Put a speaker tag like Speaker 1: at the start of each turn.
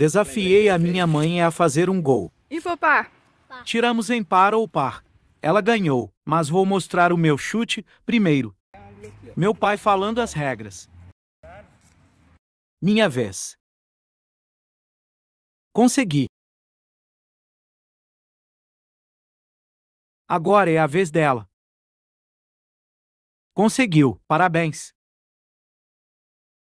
Speaker 1: Desafiei a minha mãe a fazer um gol. E foi par. Tiramos em par ou par. Ela ganhou, mas vou mostrar o meu chute primeiro. Meu pai falando as regras. Minha vez.
Speaker 2: Consegui. Agora é a vez dela. Conseguiu, parabéns.